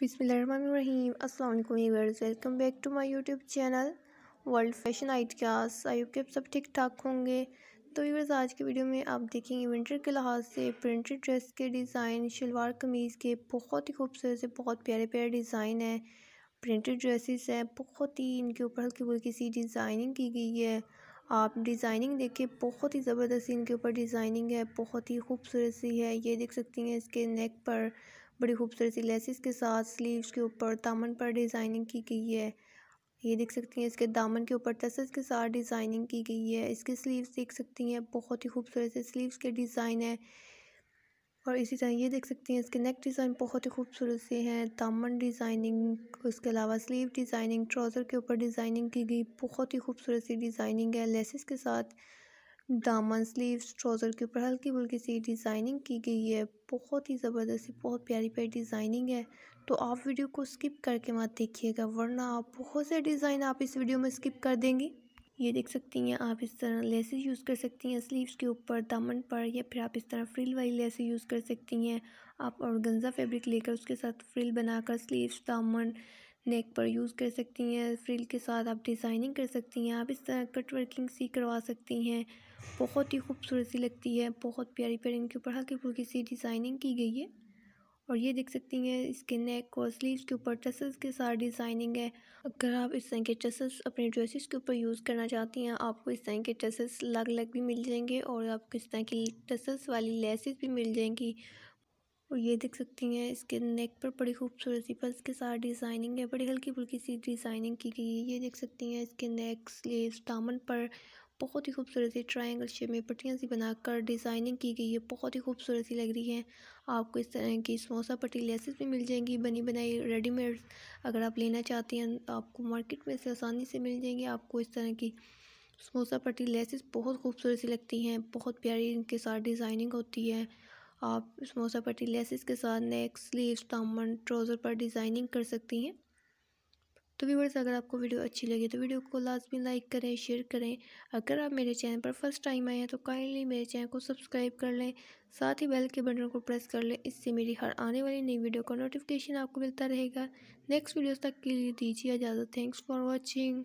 बिसमीम अस्सलाम welcome back to my YouTube channel world fashion class I hope आप सब ठीक ठाक होंगे तो यूवर्स आज के वीडियो में आप देखेंगे विंटर के लिहाज से प्रिंटेड ड्रेस के डिज़ाइन शलवार कमीज़ के बहुत ही खूबसूरत से बहुत प्यारे प्यारे डिज़ाइन हैं प्रिंटेड ड्रेसेस हैं बहुत ही इनके ऊपर हल्की फुल्की सी डिज़ाइनिंग की गई है आप डिज़ाइनिंग देखिए बहुत ही ज़बरदस्त इनके ऊपर डिज़ाइनिंग है बहुत ही खूबसूरत सी है ये देख सकती हैं इसके नेक पर बड़ी खूबसूरत सी लेसिस के साथ स्लीव्स के ऊपर दामन पर डिज़ाइनिंग की गई है ये देख सकती हैं इसके दामन के ऊपर तसस के साथ डिज़ाइनिंग की गई है इसके स्लीव्स देख सकती हैं बहुत ही खूबसूरत से स्लीव्स के डिज़ाइन है और इसी तरह ये देख सकती हैं इसके नेक डिज़ाइन बहुत ही खूबसूरत से हैं दामन डिज़ाइनिंग उसके अलावा स्लीव डिज़ाइनिंग ट्राउज़र के ऊपर डिज़ाइनिंग की गई बहुत ही खूबसूरत सी डिज़ाइनिंग है लेसिस के साथ दामन स्लीव्स ट्राउज़र के ऊपर हल्की बुल्की सी डिज़ाइनिंग की गई है बहुत ही ज़बरदस्ती बहुत प्यारी प्यारी डिज़ाइनिंग है तो आप वीडियो को स्किप करके मत देखिएगा वरना आप बहुत से डिज़ाइन आप इस वीडियो में स्किप कर देंगी ये देख सकती हैं आप इस तरह लेसेस यूज़ कर सकती हैं स्लीव्स के ऊपर दामन पर या फिर आप इस तरह फ्रिल वाली लेसें यूज़ कर सकती हैं आप और गंजा फैब्रिक लेकर उसके साथ फ्रिल बनाकर स्लीव्स दामन नेक पर यूज़ कर सकती हैं फ्रिल के साथ आप डिज़ाइनिंग कर सकती हैं आप इस तरह कट वर्किंग सी करवा सकती हैं बहुत ही खूबसूरत सी लगती है बहुत प्यारी प्यारी इनके ऊपर हल्की फुल्की सी डिज़ाइनिंग की गई है और ये देख सकती हैं इसके नेक और स्लीव्स के ऊपर टसल्स के साथ डिज़ाइनिंग है अगर आप इस तरह के टसल्स अपने ड्रेसेस के ऊपर यूज़ करना चाहती हैं आपको इस तरह के टसल्स अलग अलग भी मिल जाएंगे और आपको इस तरह की टसल्स वाली लेसेस भी मिल जाएंगी और ये देख सकती हैं इसके नेक पर बड़ी खूबसूरत सी पर इसके साथ डिज़ाइनिंग है बड़ी हल्की फुल्की सी डिज़ाइनिंग की गई है ये देख सकती हैं इसके नेक स्लीव दामन पर बहुत ही खूबसूरत सी ट्रायंगल शेप में पट्टियाँ सी बनाकर डिज़ाइनिंग की गई है बहुत ही खूबसूरत सी लग रही है आपको इस तरह की समोसा पट्टी लेसेस भी मिल जाएंगी बनी बनाई रेडीमेड अगर आप लेना चाहती हैं तो आपको मार्केट में से आसानी से मिल जाएंगी आपको इस तरह की समोसा पट्टी लेसेस बहुत खूबसूरत सी लगती हैं बहुत प्यारी इनके साथ डिज़ाइनिंग होती है आप समोसा पट्टी लेसिस के साथ नेक स्लीव्स दामन ट्राउज़र पर डिज़ाइनिंग कर सकती हैं तो व्यूवर्स अगर आपको वीडियो अच्छी लगी तो वीडियो को लाजमी लाइक करें शेयर करें अगर आप मेरे चैनल पर फर्स्ट टाइम आए हैं तो काइंडली मेरे चैनल को सब्सक्राइब कर लें साथ ही बेल के बटन को प्रेस कर लें इससे मेरी हर आने वाली नई वीडियो का नोटिफिकेशन आपको मिलता रहेगा नेक्स्ट वीडियोज़ तक के लिए दीजिए इजाज़त थैंक्स फॉर वॉचिंग